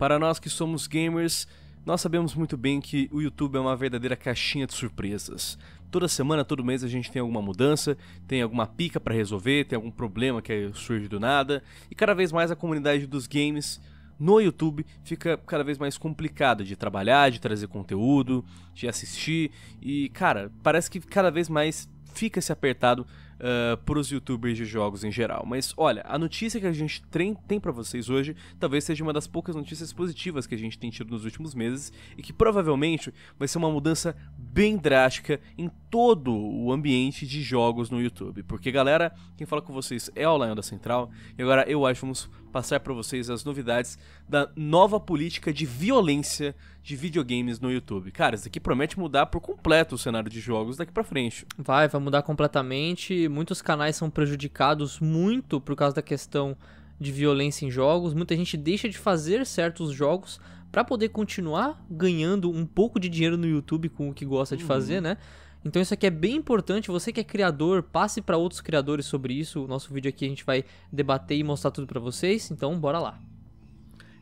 Para nós que somos gamers, nós sabemos muito bem que o YouTube é uma verdadeira caixinha de surpresas. Toda semana, todo mês a gente tem alguma mudança, tem alguma pica para resolver, tem algum problema que surge do nada, e cada vez mais a comunidade dos games no YouTube fica cada vez mais complicada de trabalhar, de trazer conteúdo, de assistir, e cara, parece que cada vez mais fica se apertado uh, ah, para os youtubers de jogos em geral. Mas olha, a notícia que a gente tem, tem para vocês hoje talvez seja uma das poucas notícias positivas que a gente tem tido nos últimos meses e que provavelmente vai ser uma mudança bem drástica em todo o ambiente de jogos no YouTube. Porque, galera, quem fala com vocês é o Lion da Central e agora eu acho que vamos passar para vocês as novidades da nova política de violência de videogames no YouTube. Cara, isso aqui promete mudar por completo o cenário de jogos daqui para frente. Vai, vai mudar completamente. Muitos canais são prejudicados muito por causa da questão de violência em jogos. Muita gente deixa de fazer certos jogos para poder continuar ganhando um pouco de dinheiro no YouTube com o que gosta de uhum. fazer, né? Então isso aqui é bem importante, você que é criador, passe para outros criadores sobre isso. O nosso vídeo aqui a gente vai debater e mostrar tudo para vocês, então bora lá.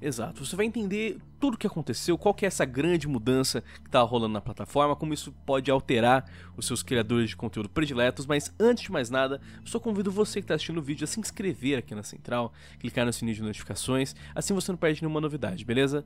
Exato, você vai entender tudo o que aconteceu, qual que é essa grande mudança que está rolando na plataforma, como isso pode alterar os seus criadores de conteúdo prediletos, mas antes de mais nada, só convido você que está assistindo o vídeo a se inscrever aqui na Central, clicar no sininho de notificações, assim você não perde nenhuma novidade, beleza?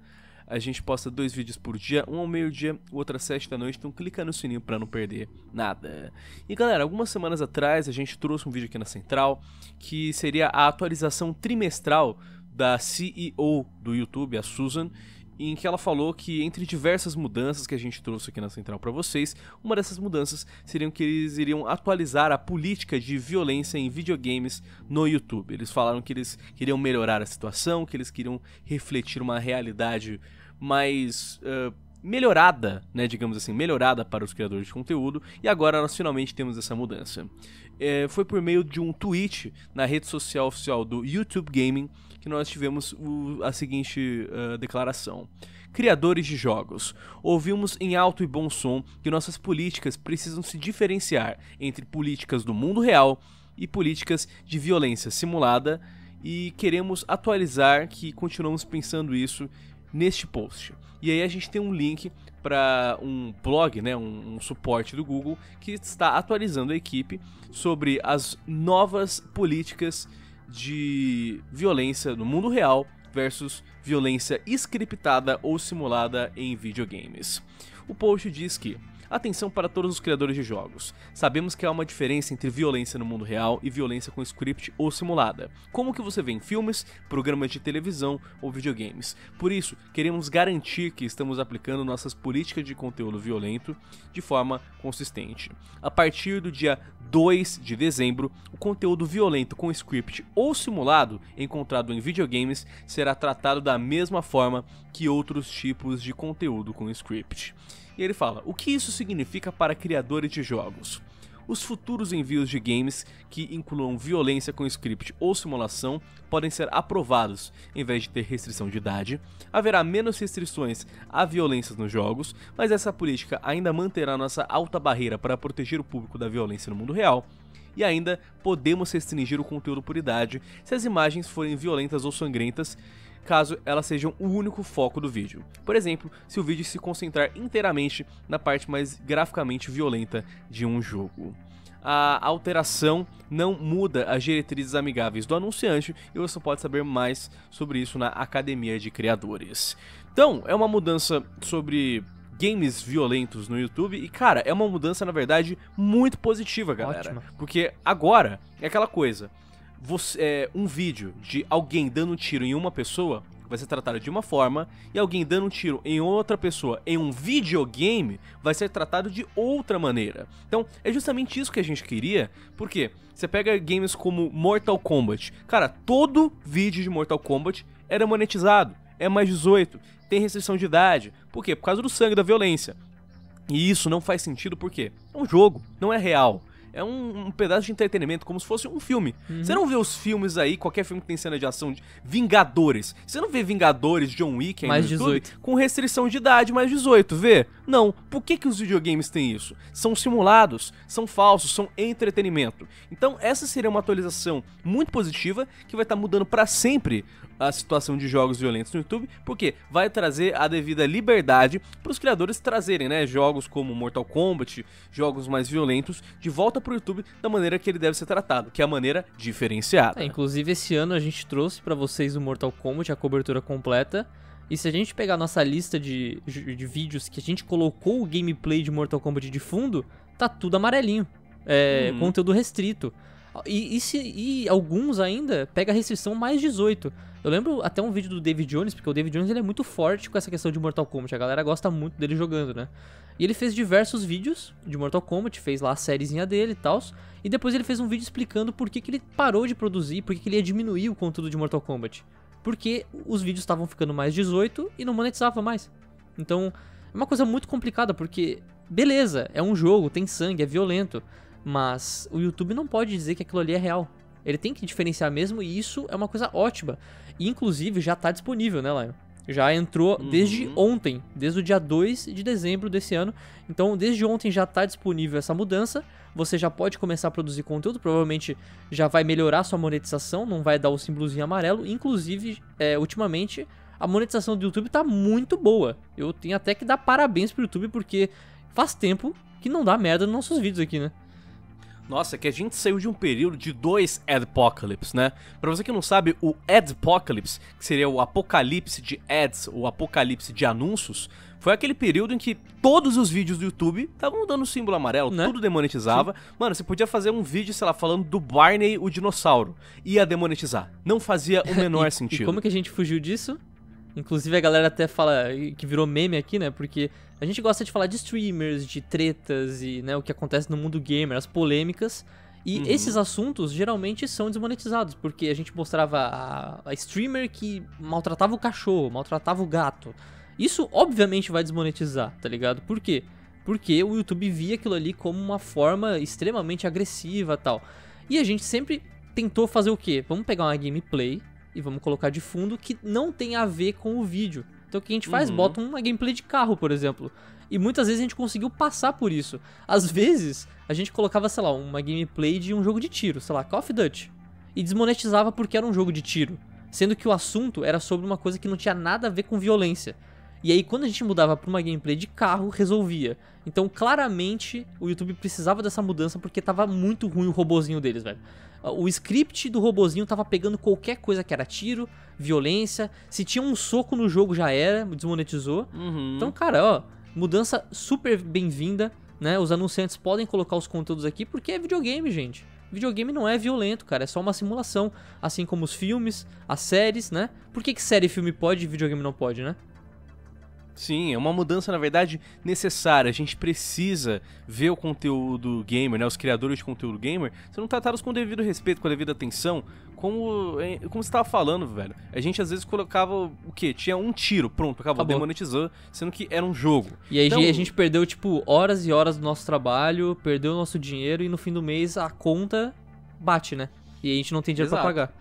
A gente posta dois vídeos por dia, um ao meio-dia, o outro às sete da noite, então clica no sininho para não perder nada. E galera, algumas semanas atrás a gente trouxe um vídeo aqui na Central que seria a atualização trimestral da CEO do YouTube, a Susan, em que ela falou que entre diversas mudanças que a gente trouxe aqui na central para vocês, uma dessas mudanças seriam que eles iriam atualizar a política de violência em videogames no YouTube. Eles falaram que eles queriam melhorar a situação, que eles queriam refletir uma realidade mais uh, melhorada, né, digamos assim, melhorada para os criadores de conteúdo, e agora nós finalmente temos essa mudança. É, foi por meio de um tweet na rede social oficial do YouTube Gaming que nós tivemos o, a seguinte uh, declaração. Criadores de jogos, ouvimos em alto e bom som que nossas políticas precisam se diferenciar entre políticas do mundo real e políticas de violência simulada e queremos atualizar que continuamos pensando isso neste post. E aí a gente tem um link para um blog, né, um, um, suporte do Google que está atualizando a equipe sobre as novas políticas de violência no mundo real versus violência scriptada ou simulada em videogames. O post diz que Atenção para todos os criadores de jogos. Sabemos que há uma diferença entre violência no mundo real e violência com script ou simulada, como que você vê em filmes, programas de televisão ou videogames. Por isso, queremos garantir que estamos aplicando nossas políticas de conteúdo violento de forma consistente. A partir do dia 2 de dezembro, o conteúdo violento com script ou simulado encontrado em videogames será tratado da mesma forma que outros tipos de conteúdo com script. E ele fala: o que isso significa para criadores de jogos? Os futuros envios de games que incluam violência com script ou simulação podem ser aprovados, em vez de ter restrição de idade. Haverá menos restrições à violência nos jogos, mas essa política ainda manterá nossa alta barreira para proteger o público da violência no mundo real e ainda podemos restringir o conteúdo por idade se as imagens forem violentas ou sangrentas caso elas sejam o único foco do vídeo. Por exemplo, se o vídeo se concentrar inteiramente na parte mais graficamente violenta de um jogo a alteração não muda as diretrizes amigáveis do anunciante e você pode saber mais sobre isso na Academia de Criadores. Então, é uma mudança sobre games violentos no YouTube e cara, é uma mudança na verdade muito positiva, galera. Ótimo. Porque agora é aquela coisa, você, é, um vídeo de alguém dando um tiro em uma pessoa vai ser tratado de uma forma, e alguém dando um tiro em outra pessoa em um videogame vai ser tratado de outra maneira. Então, é justamente isso que a gente queria, porque você pega games como Mortal Kombat. Cara, todo vídeo de Mortal Kombat era monetizado, é mais 18, tem restrição de idade. Por quê? Por causa do sangue, da violência. E isso não faz sentido porque é um jogo, não é real. É um, um pedaço de entretenimento, como se fosse um filme. Uhum. Você não vê os filmes aí, qualquer filme que tem cena de ação, de Vingadores. Você não vê Vingadores, John Wick, mais 18. YouTube, com restrição de idade, mais 18, vê? Não. Por que, que os videogames têm isso? São simulados, são falsos, são entretenimento. Então, essa seria uma atualização muito positiva que vai estar tá mudando para sempre a situação de jogos violentos no YouTube, porque vai trazer a devida liberdade para os criadores trazerem, né, jogos como Mortal Kombat, jogos mais violentos de volta pro YouTube da maneira que ele deve ser tratado, que é a maneira diferenciada. É, né? inclusive, esse ano a gente trouxe para vocês o Mortal Kombat, a cobertura completa. E se a gente pegar nossa lista de, de vídeos que a gente colocou o gameplay de Mortal Kombat de fundo, tá tudo amarelinho. É, hum. conteúdo restrito. E, e, se, e alguns ainda pega restrição mais 18. Eu lembro até um vídeo do David Jones, porque o David Jones ele é muito forte com essa questão de Mortal Kombat. A galera gosta muito dele jogando, né? E ele fez diversos vídeos de Mortal Kombat, fez lá a sériezinha dele e tal. E depois ele fez um vídeo explicando por que, que ele parou de produzir, por que, que ele ia diminuir o conteúdo de Mortal Kombat. Porque os vídeos estavam ficando mais 18 e não monetizava mais. Então, é uma coisa muito complicada, porque, beleza, é um jogo, tem sangue, é violento. Mas o YouTube não pode dizer que aquilo ali é real. Ele tem que diferenciar mesmo e isso é uma coisa ótima. E, inclusive, já tá disponível, né, Lion? Já entrou uhum. desde ontem, desde o dia 2 de dezembro desse ano. Então, desde ontem já tá disponível essa mudança. Você já pode começar a produzir conteúdo. Provavelmente já vai melhorar sua monetização, não vai dar o símbolozinho amarelo. Inclusive, é, ultimamente, a monetização do YouTube tá muito boa. Eu tenho até que dar parabéns pro YouTube, porque faz tempo que não dá merda nos nossos vídeos aqui, né? Nossa, é que a gente saiu de um período de dois Adpocalypse, né? Pra você que não sabe, o Adpocalypse, que seria o apocalipse de ads, o apocalipse de anúncios, foi aquele período em que todos os vídeos do YouTube estavam dando símbolo amarelo, né? tudo demonetizava. Sim. Mano, você podia fazer um vídeo, sei lá, falando do Barney, o dinossauro. Ia demonetizar. Não fazia o menor e, sentido. E como que a gente fugiu disso? Inclusive a galera até fala que virou meme aqui, né? Porque a gente gosta de falar de streamers, de tretas e né, o que acontece no mundo gamer, as polêmicas. E uhum. esses assuntos geralmente são desmonetizados, porque a gente mostrava a, a streamer que maltratava o cachorro, maltratava o gato. Isso obviamente vai desmonetizar, tá ligado? Por quê? Porque o YouTube via aquilo ali como uma forma extremamente agressiva tal. E a gente sempre tentou fazer o quê? Vamos pegar uma gameplay e vamos colocar de fundo que não tem a ver com o vídeo. Então o que a gente faz? Uhum. Bota uma gameplay de carro, por exemplo. E muitas vezes a gente conseguiu passar por isso. Às vezes, a gente colocava, sei lá, uma gameplay de um jogo de tiro, sei lá, Call of Duty. E desmonetizava porque era um jogo de tiro. Sendo que o assunto era sobre uma coisa que não tinha nada a ver com violência. E aí, quando a gente mudava para uma gameplay de carro, resolvia. Então, claramente, o YouTube precisava dessa mudança porque tava muito ruim o robozinho deles, velho. O script do robozinho tava pegando qualquer coisa que era tiro, violência. Se tinha um soco no jogo, já era, desmonetizou. Uhum. Então, cara, ó, mudança super bem-vinda, né? Os anunciantes podem colocar os conteúdos aqui porque é videogame, gente. Videogame não é violento, cara, é só uma simulação. Assim como os filmes, as séries, né? Por que, que série e filme pode e videogame não pode, né? Sim, é uma mudança, na verdade, necessária. A gente precisa ver o conteúdo gamer, né? Os criadores de conteúdo gamer sendo tratados com o devido respeito, com a devida atenção. Como, como você estava falando, velho. A gente às vezes colocava o quê? Tinha um tiro, pronto, acabou, acabou. demonetizando, sendo que era um jogo. E aí então... a gente perdeu, tipo, horas e horas do nosso trabalho, perdeu o nosso dinheiro e no fim do mês a conta bate, né? E a gente não tem dinheiro para pagar.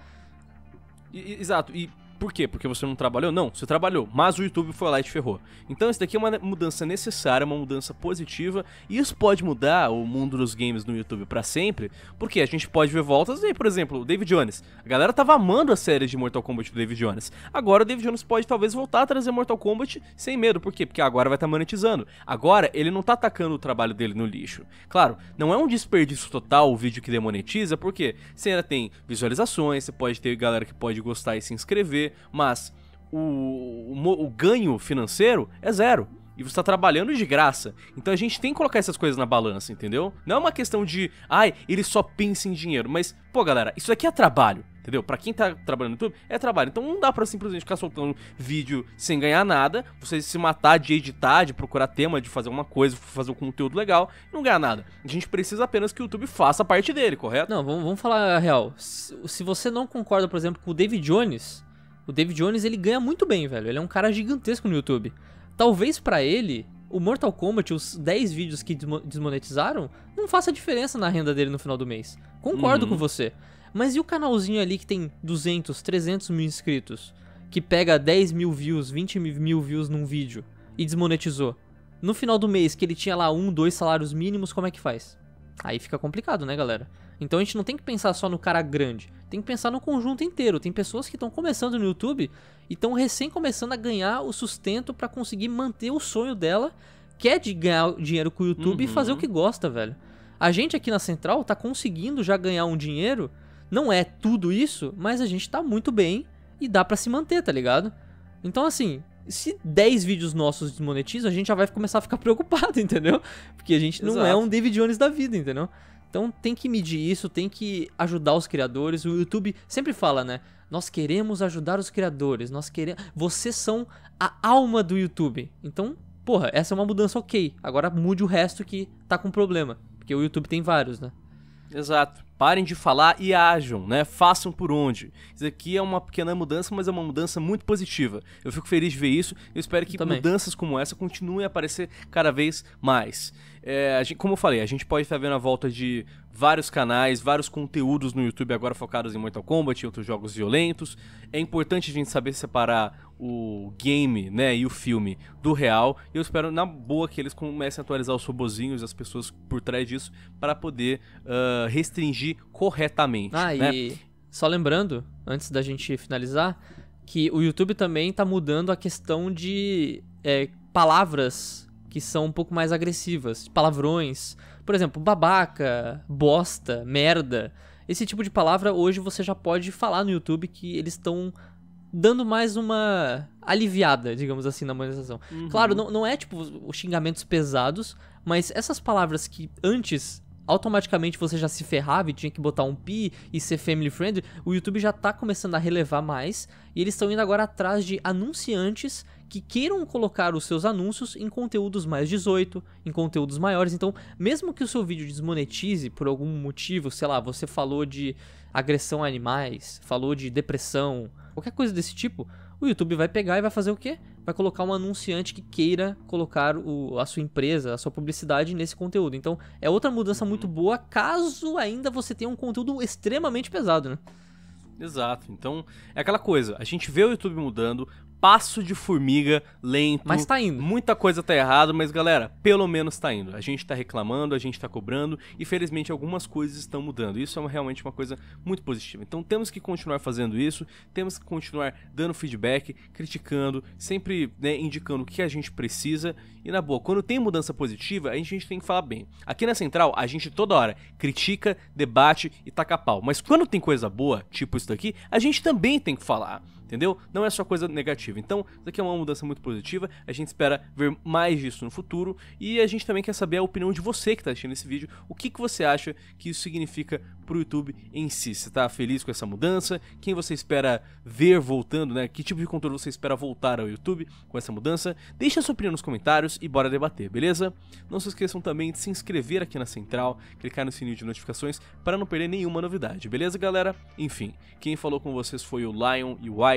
E, exato. E por quê? Porque você não trabalhou? Não, você trabalhou, mas o YouTube foi lá e te ferrou. Então isso daqui é uma mudança necessária, uma mudança positiva, e isso pode mudar o mundo dos games no YouTube para sempre, porque a gente pode ver voltas e, por exemplo, o David Jones. A galera tava amando a série de Mortal Kombat do David Jones. Agora o David Jones pode talvez voltar a trazer Mortal Kombat sem medo, por quê? Porque agora vai estar tá monetizando. Agora ele não tá atacando o trabalho dele no lixo. Claro, não é um desperdício total o vídeo que demonetiza, porque você ainda tem visualizações, você pode ter galera que pode gostar e se inscrever, mas o, o, o ganho financeiro é zero e você está trabalhando de graça. Então a gente tem que colocar essas coisas na balança, entendeu? Não é uma questão de, ai, ele só pensa em dinheiro, mas, pô, galera, isso aqui é trabalho. Entendeu? Pra quem tá trabalhando no YouTube, é trabalho. Então não dá pra simplesmente ficar soltando vídeo sem ganhar nada, você se matar de editar, de procurar tema, de fazer uma coisa, fazer um conteúdo legal, não ganhar nada. A gente precisa apenas que o YouTube faça a parte dele, correto? Não, vamos, falar a real. se você não concorda, por exemplo, com o David Jones, o David Jones ele ganha muito bem, velho. Ele é um cara gigantesco no YouTube. Talvez para ele, o Mortal Kombat, os 10 vídeos que desmonetizaram, não faça diferença na renda dele no final do mês. Concordo uhum. com você. Mas e o canalzinho ali que tem 200, 300 mil inscritos? Que pega 10 mil views, 20 mil views num vídeo e desmonetizou? No final do mês, que ele tinha lá um, dois salários mínimos, como é que faz? Aí fica complicado, né, galera? Então a gente não tem que pensar só no cara grande, tem que pensar no conjunto inteiro. Tem pessoas que estão começando no YouTube e estão recém começando a ganhar o sustento para conseguir manter o sonho dela, que é de ganhar dinheiro com o YouTube uhum. e fazer o uhum. que gosta, velho. A gente aqui na Central tá conseguindo já ganhar um dinheiro, não é tudo isso, mas a gente tá muito bem e dá para se manter, tá ligado? Então assim, se 10 vídeos nossos desmonetizam, a gente já vai começar a ficar preocupado, entendeu? Porque a gente não é um David Jones da vida, entendeu? Então tem que medir isso, tem que ajudar os criadores. O YouTube sempre fala, né? Nós queremos ajudar os criadores, nós queremos. Vocês são a alma do YouTube. Então, porra, essa é uma mudança ok. Agora mude o resto que tá com problema. Porque o YouTube tem vários, né? Exato. Parem de falar e ajam, né? Façam por onde. Isso aqui é uma pequena mudança, mas é uma mudança muito positiva. Eu fico feliz de ver isso. Eu espero que mudanças como essa continuem a aparecer cada vez mais. É, gente, como eu falei, a gente pode estar vendo a volta de vários canais, vários conteúdos no YouTube agora focados em Mortal Kombat e outros jogos violentos. É importante a gente saber separar o game né, e o filme do real. E eu espero, na boa, que eles comecem a atualizar os robozinhos, as pessoas por trás disso, para poder uh, restringir corretamente. Ah, né? e só lembrando, antes da gente finalizar, que o YouTube também está mudando a questão de é, palavras que são um pouco mais agressivas, palavrões. Por exemplo, babaca, bosta, merda. Esse tipo de palavra hoje você já pode falar no YouTube que eles estão dando mais uma aliviada, digamos assim, na monetização. Uhum. Claro, não, não é tipo os xingamentos pesados, mas essas palavras que antes automaticamente você já se ferrava e tinha que botar um pi e ser family friend, o YouTube já tá começando a relevar mais e eles estão indo agora atrás de anunciantes que queiram colocar os seus anúncios em conteúdos mais 18, em conteúdos maiores. Então, mesmo que o seu vídeo desmonetize por algum motivo, sei lá, você falou de agressão a animais, falou de depressão, qualquer coisa desse tipo, o YouTube vai pegar e vai fazer o quê? Vai colocar um anunciante que queira colocar o, a sua empresa, a sua publicidade nesse conteúdo. Então, é outra mudança muito boa, caso ainda você tenha um conteúdo extremamente pesado, né? Exato. Então, é aquela coisa, a gente vê o YouTube mudando, passo de formiga lento. Mas tá indo. Muita coisa tá errada, mas galera, pelo menos tá indo. A gente tá reclamando, a gente tá cobrando e felizmente algumas coisas estão mudando. Isso é uma, realmente uma coisa muito positiva. Então temos que continuar fazendo isso, temos que continuar dando feedback, criticando, sempre né, indicando o que a gente precisa. E na boa, quando tem mudança positiva, a gente, a gente tem que falar bem. Aqui na Central, a gente toda hora critica, debate e taca pau. Mas quando tem coisa boa, tipo isso daqui, a gente também tem que falar entendeu? Não é só coisa negativa. Então, isso aqui é uma mudança muito positiva. A gente espera ver mais disso no futuro. E a gente também quer saber a opinião de você que está assistindo esse vídeo. O que, que você acha que isso significa para o YouTube em si? Você está feliz com essa mudança? Quem você espera ver voltando, né? Que tipo de conteúdo você espera voltar ao YouTube com essa mudança? Deixa a sua opinião nos comentários e bora debater, beleza? Não se esqueçam também de se inscrever aqui na Central, clicar no sininho de notificações para não perder nenhuma novidade, beleza, galera? Enfim, quem falou com vocês foi o Lion e o Wise